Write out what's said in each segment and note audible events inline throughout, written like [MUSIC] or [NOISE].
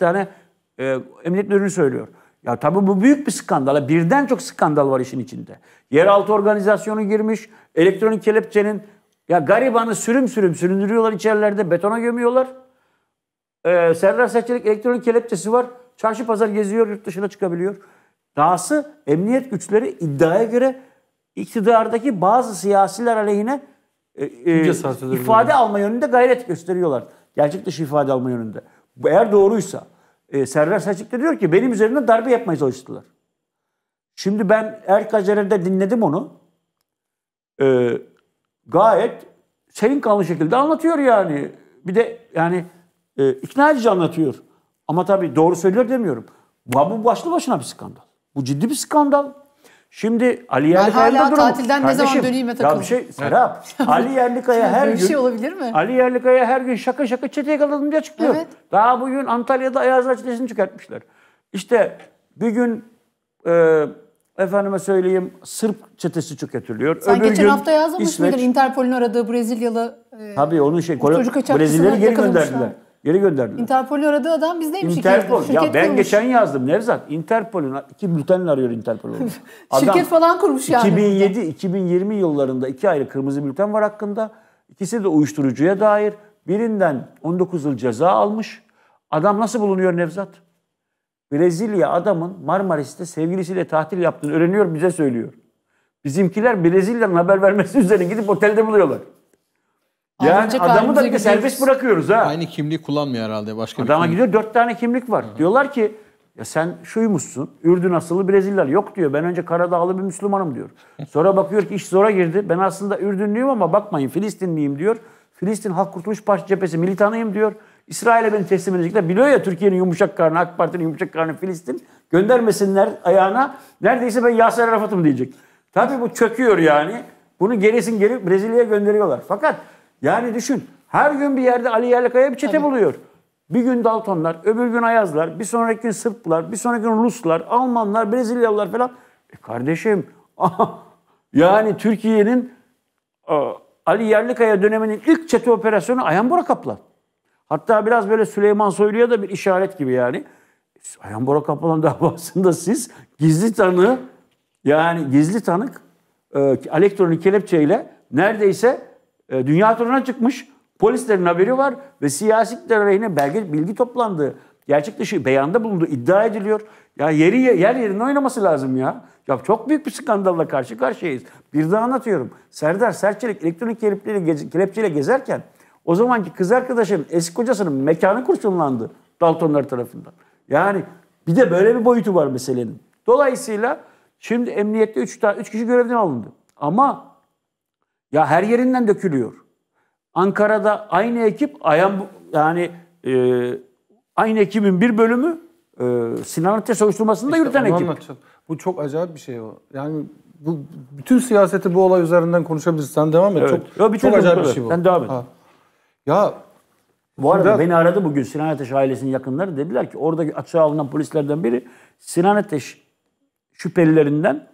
tane e, emniyet müdürünü söylüyor. Ya tabii bu büyük bir skandal. Birden çok skandal var işin içinde. Yeraltı organizasyonu girmiş. Elektronik kelepçenin ya garibanı sürüm sürüm süründürüyorlar içerilerde. Betona gömüyorlar. Ee, Serdar Seçelik elektronik kelepçesi var. Çarşı pazar geziyor, yurt dışına çıkabiliyor. Dahası emniyet güçleri iddiaya göre iktidardaki bazı siyasiler aleyhine e, e, ifade alma yönünde gayret gösteriyorlar. Gerçek dışı ifade alma yönünde eğer doğruysa e, Server Selçuk diyor ki benim üzerinde darbe yapmaya çalıştılar. Şimdi ben Erkacer'de dinledim onu. E, gayet serin kanlı şekilde anlatıyor yani. Bir de yani e, ikna edici anlatıyor. Ama tabii doğru söylüyor demiyorum. Bu, bu başlı başına bir skandal. Bu ciddi bir skandal. Şimdi Ali Yerlikaya ben hala tatilden Kardeşim, ne zaman döneyim döneyim'e takıldım. Ya şey Serap, Ali Yerlikaya [LAUGHS] her gün... şey olabilir mi? Ali Yerlikaya her gün şaka şaka çete yakaladım diye çıkıyor. Evet. Daha bugün Antalya'da Ayaz Açlesi'ni çıkartmışlar. İşte bir gün e, efendime söyleyeyim Sırp çetesi çıkartılıyor. Sen Öbür geçen gün, hafta yazmış İsveç... mıydın Interpol'ün aradığı Brezilyalı e, Tabii onun şey, Brezilyalı geri gönderdiler. Geri gönderdiler. Interpol'ü aradığı adam biz neymiş? Interpol. Şirket ya ben kurmuş. geçen yazdım Nevzat. Interpol'ün iki bültenle arıyor Interpol [LAUGHS] Şirket falan kurmuş yani. 2007-2020 yıllarında iki ayrı kırmızı bülten var hakkında. İkisi de uyuşturucuya dair. Birinden 19 yıl ceza almış. Adam nasıl bulunuyor Nevzat? Brezilya adamın Marmaris'te sevgilisiyle tatil yaptığını öğreniyor bize söylüyor. Bizimkiler Brezilya'nın haber vermesi üzerine gidip otelde buluyorlar. Yani adamı da bir de serbest bırakıyoruz ha. Aynı kimliği kullanmıyor herhalde. Başka Adama bir gidiyor dört tane kimlik var. Hı. Diyorlar ki ya sen şuymuşsun, Ürdün asıllı Brezilyalı. Yok diyor, ben önce Karadağlı bir Müslümanım diyor. [LAUGHS] Sonra bakıyor ki iş zora girdi. Ben aslında Ürdünlüyüm ama bakmayın Filistinliyim diyor. Filistin Halk Kurtuluş Partisi cephesi militanıyım diyor. İsrail'e beni teslim edecekler. Biliyor ya Türkiye'nin yumuşak karnı, AK Parti'nin yumuşak karnı Filistin. Göndermesinler ayağına. Neredeyse ben Yasir Arafat'ım diyecek. Tabii bu çöküyor yani. Bunu gerisin geri Brezilya'ya gönderiyorlar. Fakat yani düşün. Her gün bir yerde Ali Yerlikaya bir çete Tabii. buluyor. Bir gün Daltonlar, öbür gün Ayazlar, bir sonraki gün Sırplar, bir sonraki gün Ruslar, Almanlar, Brezilyalılar falan. E kardeşim [LAUGHS] yani Türkiye'nin e, Ali Yerlikaya döneminin ilk çete operasyonu Ayambora Kaplan. Hatta biraz böyle Süleyman Soylu'ya da bir işaret gibi yani. Ayambora Kaplan [LAUGHS] davasında siz gizli tanığı yani gizli tanık elektronik kelepçeyle neredeyse e, dünya turuna çıkmış. Polislerin haberi var ve siyasi aleyhine belge bilgi toplandı, gerçek dışı beyanda bulundu, iddia ediliyor. Ya yeri yer yerine oynaması lazım ya. Ya çok büyük bir skandalla karşı karşıyayız. Bir daha anlatıyorum. Serdar Serçelik elektronik kelepçeyle, kelepçeyle gezerken o zamanki kız arkadaşının eski kocasının mekanı kurşunlandı Daltonlar tarafından. Yani bir de böyle bir boyutu var meselenin. Dolayısıyla şimdi emniyette 3 üç, üç kişi görevden alındı. Ama ya her yerinden dökülüyor. Ankara'da aynı ekip ayan yani e, aynı ekibin bir bölümü e, Sinan Ateş soruşturmasında işte yürüten ekip. Anlatacağım. Bu çok acayip bir şey o. Yani bu bütün siyaseti bu olay üzerinden konuşabiliriz. Sen devam et. Evet. Çok, Yo, çok acayip bir şey bu. Sen devam et. Ha. Ya bu arada beni aradı bugün Sinan Ateş ailesinin yakınları. Dediler ki orada açığa alınan polislerden biri Sinan Ateş şüphelilerinden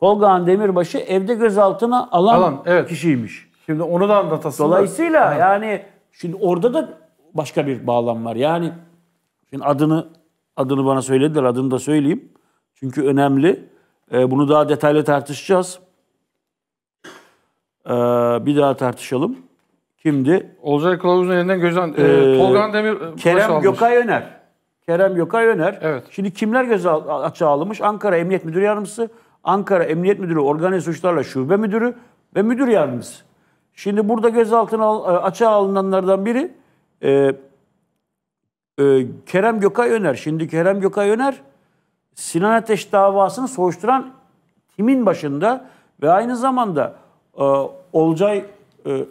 Tolgağan Demirbaş'ı evde gözaltına alan, alan evet. kişiymiş. Şimdi onu da anlatasın. Dolayısıyla da. yani şimdi orada da başka bir bağlam var. Yani şimdi adını adını bana söylediler, adını da söyleyeyim. Çünkü önemli. Ee, bunu daha detaylı tartışacağız. Ee, bir daha tartışalım. Kimdi? Olcay Kılavuz'un elinden gözden ee, ee Tolgan Demir Kerem almış. Gökay Öner. Kerem Gökay Öner. Evet. Şimdi kimler göz açığa alınmış? Ankara Emniyet Müdür Yardımcısı, Ankara Emniyet Müdürü Organize Suçlarla Şube Müdürü ve Müdür Yardımcısı. Şimdi burada gözaltına al, e, açığa alınanlardan biri e, e, Kerem Gökay Öner. Şimdi Kerem Gökay Öner Sinan Ateş davasını soruşturan timin başında ve aynı zamanda e, Olcay e,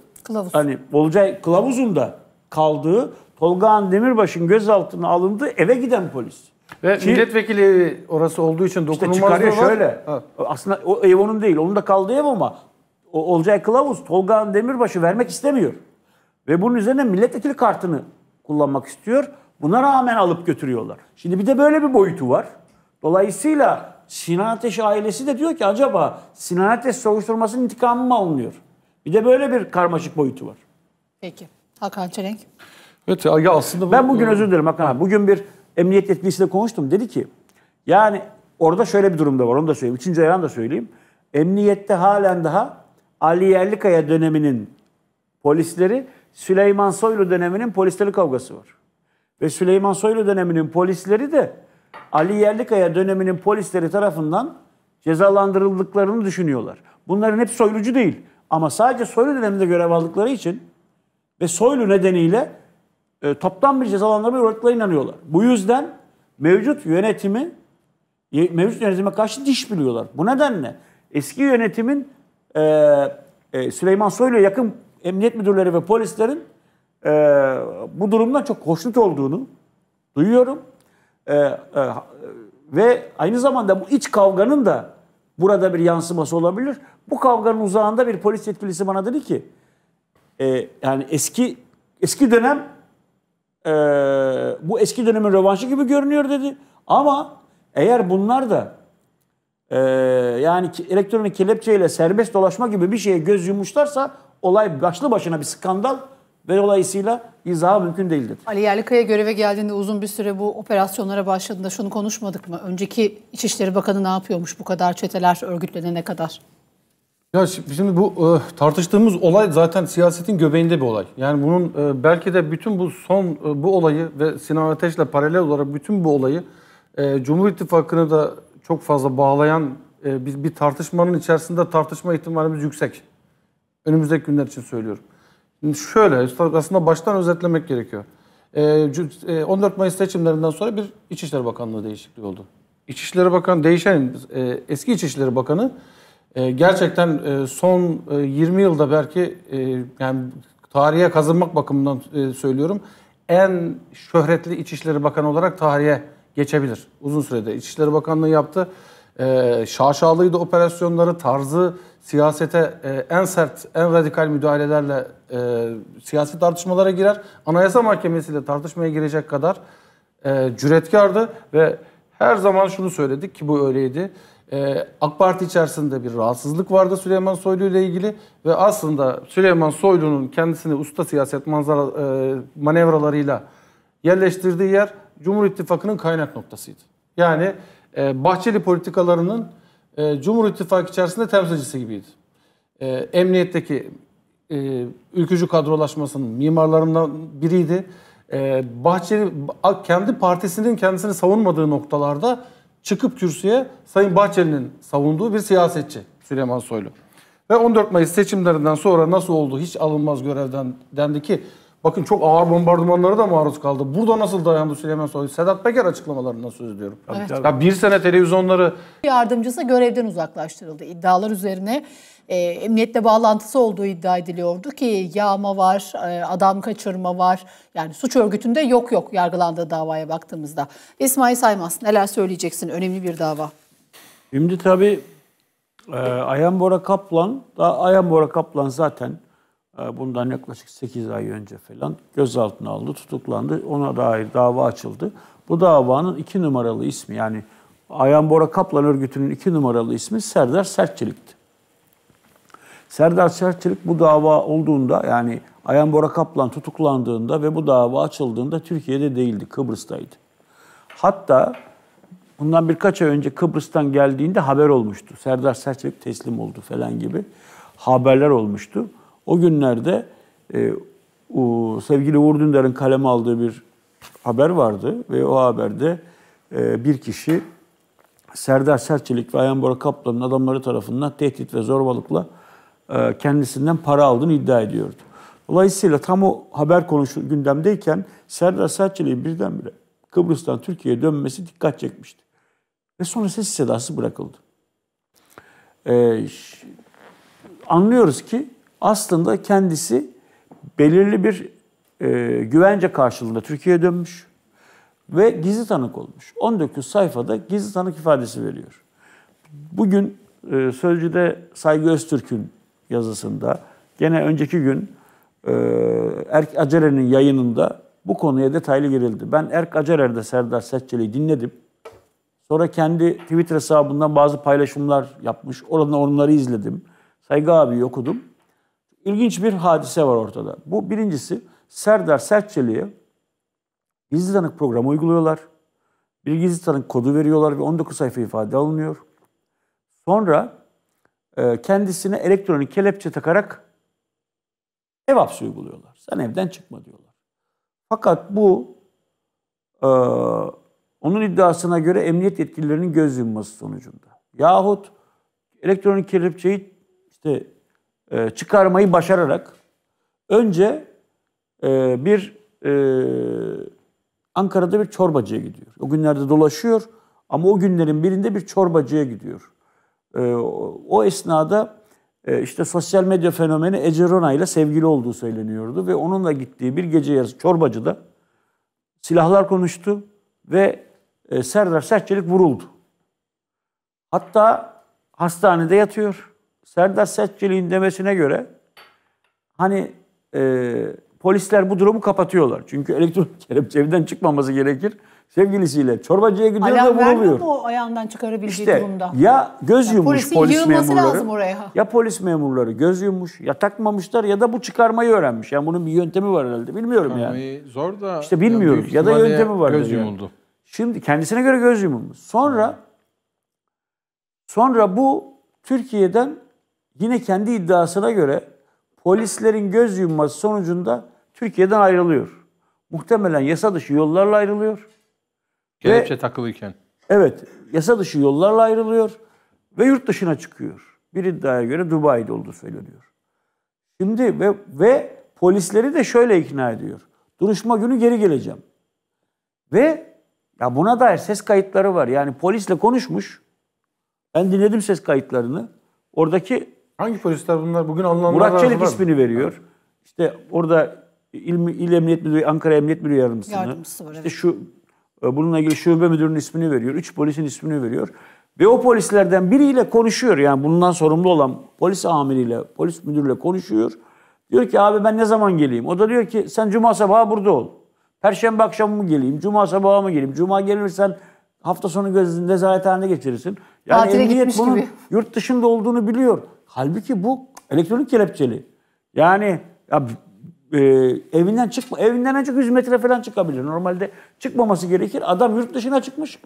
hani Olcay Kılavuz'un da kaldığı Tolga Han Demirbaş'ın gözaltına alındığı eve giden polis. Ve Ki, milletvekili orası olduğu için dokunulmazlığı işte çıkarıyor var. şöyle. Ha. Aslında o ev onun değil. Onun da kaldığı ev ama o, Olcay Kılavuz Tolga Demirbaş'ı vermek istemiyor. Ve bunun üzerine milletvekili kartını kullanmak istiyor. Buna rağmen alıp götürüyorlar. Şimdi bir de böyle bir boyutu var. Dolayısıyla Sinan Ateş ailesi de diyor ki acaba Sinan Ateş soruşturmasının intikamı mı alınıyor? Bir de böyle bir karmaşık boyutu var. Peki. Hakan Çelenk. Evet ya aslında bu, ben bugün özür dilerim Hakan abi. Bugün bir Emniyet yetkilisiyle konuştum. Dedi ki yani orada şöyle bir durumda var onu da söyleyeyim. Üçüncü ayağını da söyleyeyim. Emniyette halen daha Ali Yerlikaya döneminin polisleri Süleyman Soylu döneminin polisleri kavgası var. Ve Süleyman Soylu döneminin polisleri de Ali Yerlikaya döneminin polisleri tarafından cezalandırıldıklarını düşünüyorlar. Bunların hep soylucu değil. Ama sadece soylu döneminde görev aldıkları için ve soylu nedeniyle e, toptan bir cezalandırma uğradıklarına inanıyorlar. Bu yüzden mevcut yönetimi mevcut yönetime karşı diş biliyorlar. Bu nedenle eski yönetimin e, e, Süleyman Soylu'ya yakın emniyet müdürleri ve polislerin e, bu durumdan çok hoşnut olduğunu duyuyorum. E, e, ve aynı zamanda bu iç kavganın da burada bir yansıması olabilir. Bu kavganın uzağında bir polis yetkilisi bana dedi ki e, yani eski eski dönem e, bu eski dönemin rövanşı gibi görünüyor dedi. Ama eğer bunlar da e, yani elektronik kelepçeyle serbest dolaşma gibi bir şeye göz yummuşlarsa olay başlı başına bir skandal ve dolayısıyla izahı mümkün değil dedi. Ali Yerlikaya göreve geldiğinde uzun bir süre bu operasyonlara başladığında şunu konuşmadık mı? Önceki İçişleri Bakanı ne yapıyormuş bu kadar çeteler örgütlenene kadar? Ya şimdi bu e, tartıştığımız olay zaten siyasetin göbeğinde bir olay. Yani bunun e, belki de bütün bu son e, bu olayı ve Sinan Ateş'le paralel olarak bütün bu olayı e, Cumhur İttifakı'nı da çok fazla bağlayan e, bir, bir tartışmanın içerisinde tartışma ihtimalimiz yüksek. Önümüzdeki günler için söylüyorum. Şimdi şöyle aslında baştan özetlemek gerekiyor. E, 14 e, Mayıs seçimlerinden sonra bir İçişleri Bakanlığı değişikliği oldu. İçişleri Bakanı değişen e, eski İçişleri Bakanı ee, gerçekten e, son 20 e, yılda belki e, yani tarihe kazınmak bakımından söylüyorum. En şöhretli İçişleri Bakanı olarak tarihe geçebilir. Uzun sürede İçişleri Bakanlığı yaptı. Ee, şaşalıydı operasyonları, tarzı siyasete en sert, en radikal müdahalelerle siyasi tartışmalara girer. Anayasa Mahkemesi'yle tartışmaya girecek kadar cüretkardı ve her zaman şunu söyledik ki bu öyleydi. Ee, AK Parti içerisinde bir rahatsızlık vardı Süleyman Soylu ile ilgili ve aslında Süleyman Soylu'nun kendisini usta siyaset manzara, e, manevralarıyla yerleştirdiği yer Cumhur İttifakı'nın kaynak noktasıydı. Yani e, Bahçeli politikalarının e, Cumhur İttifakı içerisinde temsilcisi gibiydi. E, emniyetteki e, ülkücü kadrolaşmasının mimarlarından biriydi. E, Bahçeli kendi partisinin kendisini savunmadığı noktalarda çıkıp kürsüye Sayın Bahçeli'nin savunduğu bir siyasetçi Süleyman Soylu. Ve 14 Mayıs seçimlerinden sonra nasıl oldu hiç alınmaz görevden dendi ki Bakın çok ağır bombardımanlara da maruz kaldı. Burada nasıl dayandı Süleyman Soylu? Sedat Peker açıklamalarından söz ediyorum. Evet. Ya bir sene televizyonları... Yardımcısı görevden uzaklaştırıldı. İddialar üzerine e, emniyetle bağlantısı olduğu iddia ediliyordu ki yağma var, e, adam kaçırma var. Yani suç örgütünde yok yok yargılandığı davaya baktığımızda. İsmail Saymaz neler söyleyeceksin? Önemli bir dava. Şimdi tabii e, Ayhan Bora Kaplan, da Ayhan Bora Kaplan zaten ee, bundan yaklaşık 8 ay önce falan gözaltına aldı, tutuklandı. Ona dair dava açıldı. Bu davanın iki numaralı ismi yani Ayhan Bora Kaplan örgütünün iki numaralı ismi Serdar Sertçilik'ti. Serdar Sertçilik bu dava olduğunda yani Ayhan Bora Kaplan tutuklandığında ve bu dava açıldığında Türkiye'de değildi, Kıbrıs'taydı. Hatta bundan birkaç ay önce Kıbrıs'tan geldiğinde haber olmuştu. Serdar Sertçilik teslim oldu falan gibi haberler olmuştu. O günlerde e, o, sevgili Uğur Dündar'ın kaleme aldığı bir haber vardı ve o haberde e, bir kişi Serdar Serçelik ve Ayhan Bora Kaplan'ın adamları tarafından tehdit ve zorbalıkla e, kendisinden para aldığını iddia ediyordu. Dolayısıyla tam o haber konuşu gündemdeyken Serdar Serçelik'in birdenbire Kıbrıs'tan Türkiye'ye dönmesi dikkat çekmişti. Ve sonra ses sedası bırakıldı. Ee, anlıyoruz ki aslında kendisi belirli bir e, güvence karşılığında Türkiye'ye dönmüş ve gizli tanık olmuş. 19 sayfada gizli tanık ifadesi veriyor. Bugün e, Sözcü'de Saygı Öztürk'ün yazısında, gene önceki gün e, Erk Acere'nin yayınında bu konuya detaylı girildi. Ben Erk Acerer'de Serdar Setçeli'yi dinledim. Sonra kendi Twitter hesabından bazı paylaşımlar yapmış. Oradan onları izledim. Saygı abi okudum ilginç bir hadise var ortada. Bu birincisi Serdar Serçeli'ye gizli tanık programı uyguluyorlar. Bir gizli tanık kodu veriyorlar ve 19 sayfa ifade alınıyor. Sonra e, kendisine elektronik kelepçe takarak ev hapsi uyguluyorlar. Sen evden çıkma diyorlar. Fakat bu e, onun iddiasına göre emniyet yetkililerinin göz yumması sonucunda. Yahut elektronik kelepçeyi işte e, çıkarmayı başararak önce e, bir e, Ankara'da bir çorbacıya gidiyor. O günlerde dolaşıyor ama o günlerin birinde bir çorbacıya gidiyor. E, o esnada e, işte sosyal medya fenomeni Ece Rona ile sevgili olduğu söyleniyordu ve onunla gittiği bir gece yarısı çorbacıda silahlar konuştu ve e, Serdar Serçelik vuruldu. Hatta hastanede yatıyor. Serdar Setçili'nin demesine göre hani e, polisler bu durumu kapatıyorlar. Çünkü elektronik [LAUGHS] kelepçe evden çıkmaması gerekir. Sevgilisiyle çorbacıya gidiyor Alarm ve vuruluyor. mu o ayağından çıkarabileceği işte, durumda? Ya göz yani yummuş polisin polis memurları. lazım oraya. Ya polis memurları göz yummuş, ya takmamışlar ya da bu çıkarmayı öğrenmiş. Yani bunun bir yöntemi var herhalde. Bilmiyorum Çıkarmayı yani. Zor da. İşte bilmiyoruz. Ya, ya da yöntemi var. Göz yumuldu. Yani. Şimdi kendisine göre göz yumulmuş. Sonra sonra bu Türkiye'den yine kendi iddiasına göre polislerin göz yumması sonucunda Türkiye'den ayrılıyor. Muhtemelen yasa dışı yollarla ayrılıyor. Kelepçe takılıyken. Evet, yasa dışı yollarla ayrılıyor ve yurt dışına çıkıyor. Bir iddiaya göre Dubai'de olduğu söyleniyor. Şimdi ve, ve polisleri de şöyle ikna ediyor. Duruşma günü geri geleceğim. Ve ya buna dair ses kayıtları var. Yani polisle konuşmuş. Ben dinledim ses kayıtlarını. Oradaki Hangi polisler bunlar? Bugün alınanlar Murat Çelik var ismini veriyor. İşte orada il İl Emniyet Müdürü, Ankara Emniyet Müdürü yardımcısını. Yardımcısı var, evet. İşte şu, e, bununla ilgili şube müdürünün ismini veriyor. Üç polisin ismini veriyor. Ve o polislerden biriyle konuşuyor. Yani bundan sorumlu olan polis amiriyle, polis müdürüyle konuşuyor. Diyor ki abi ben ne zaman geleyim? O da diyor ki sen cuma sabahı burada ol. Perşembe akşamı mı geleyim? Cuma sabahı mı geleyim? Cuma gelirsen Hafta sonu gözünü nezarethanede geçirirsin. Yani Tatile emniyet bunun gibi. yurt dışında olduğunu biliyor. Halbuki bu elektronik kelepçeli. Yani ya, e, evinden çıkma, evinden ancak 100 metre falan çıkabilir. Normalde çıkmaması gerekir. Adam yurt dışına çıkmış.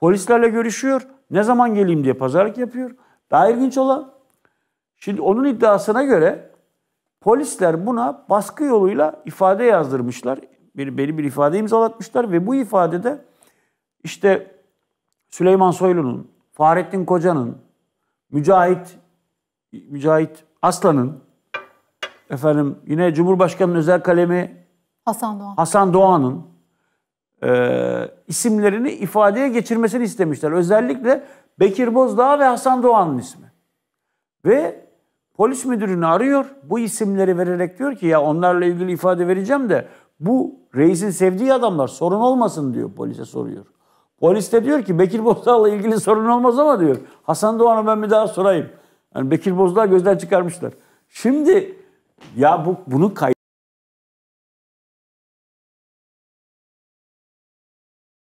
Polislerle görüşüyor. Ne zaman geleyim diye pazarlık yapıyor. Daha ilginç olan şimdi onun iddiasına göre polisler buna baskı yoluyla ifade yazdırmışlar. Bir, beni bir ifade imzalatmışlar ve bu ifadede işte Süleyman Soylu'nun, Fahrettin Koca'nın, Mücahit Mücahit Aslan'ın efendim yine Cumhurbaşkanı'nın özel kalemi Hasan Doğan. Hasan Doğan'ın e, isimlerini ifadeye geçirmesini istemişler. Özellikle Bekir Bozdağ ve Hasan Doğan'ın ismi. Ve polis müdürünü arıyor. Bu isimleri vererek diyor ki ya onlarla ilgili ifade vereceğim de bu reisin sevdiği adamlar sorun olmasın diyor polise soruyor. Polis de diyor ki Bekir Bozdağ'la ilgili sorun olmaz ama diyor. Hasan Doğan'a ben bir daha sorayım. Yani Bekir Bozdağ gözden çıkarmışlar. Şimdi ya bu bunu kay